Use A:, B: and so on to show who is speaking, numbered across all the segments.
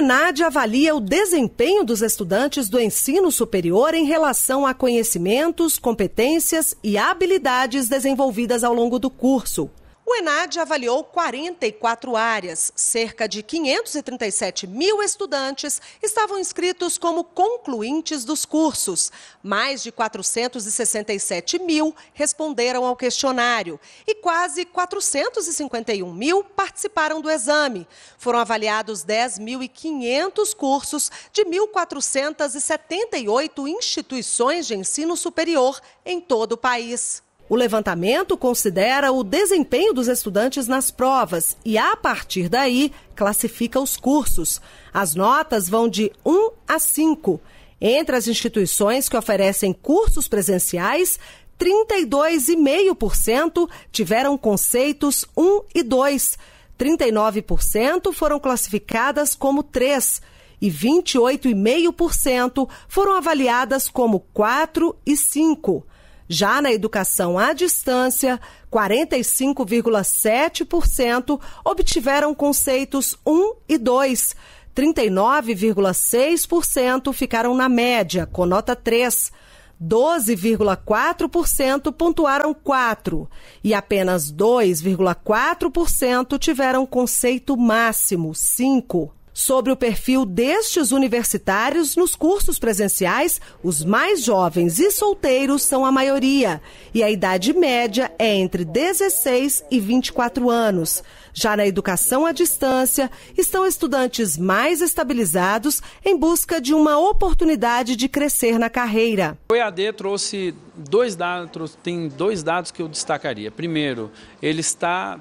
A: ENAD avalia o desempenho dos estudantes do ensino superior em relação a conhecimentos, competências e habilidades desenvolvidas ao longo do curso. O ENAD avaliou 44 áreas. Cerca de 537 mil estudantes estavam inscritos como concluintes dos cursos. Mais de 467 mil responderam ao questionário e quase 451 mil participaram do exame. Foram avaliados 10.500 cursos de 1.478 instituições de ensino superior em todo o país. O levantamento considera o desempenho dos estudantes nas provas e, a partir daí, classifica os cursos. As notas vão de 1 a 5. Entre as instituições que oferecem cursos presenciais, 32,5% tiveram conceitos 1 e 2. 39% foram classificadas como 3 e 28,5% foram avaliadas como 4 e 5. Já na educação à distância, 45,7% obtiveram conceitos 1 e 2. 39,6% ficaram na média, com nota 3. 12,4% pontuaram 4 e apenas 2,4% tiveram conceito máximo, 5. Sobre o perfil destes universitários nos cursos presenciais, os mais jovens e solteiros são a maioria, e a idade média é entre 16 e 24 anos. Já na educação à distância, estão estudantes mais estabilizados em busca de uma oportunidade de crescer na carreira.
B: O EAD trouxe dois dados, tem dois dados que eu destacaria. Primeiro, ele está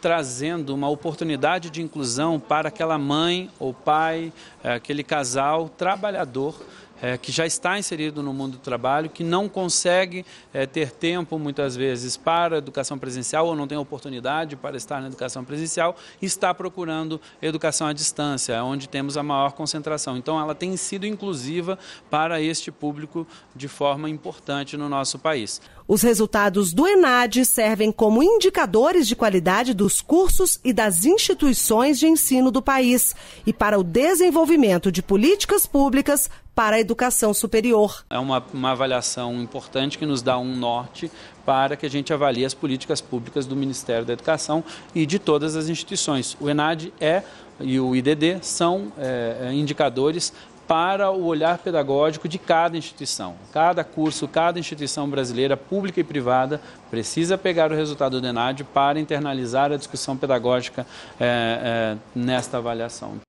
B: trazendo uma oportunidade de inclusão para aquela mãe ou pai, eh, aquele casal trabalhador eh, que já está inserido no mundo do trabalho, que não consegue eh, ter tempo, muitas vezes, para a educação presencial ou não tem oportunidade para estar na educação presencial, está procurando educação à distância, onde temos a maior concentração. Então, ela tem sido inclusiva para este público de forma importante no nosso país.
A: Os resultados do ENAD servem como indicadores de qualidade dos cursos e das instituições de ensino do país e para o desenvolvimento de políticas públicas para a educação superior.
B: É uma, uma avaliação importante que nos dá um norte para que a gente avalie as políticas públicas do Ministério da Educação e de todas as instituições. O ENAD é e o IDD são é, é indicadores para o olhar pedagógico de cada instituição. Cada curso, cada instituição brasileira, pública e privada, precisa pegar o resultado do ENAD para internalizar a discussão pedagógica é, é, nesta avaliação.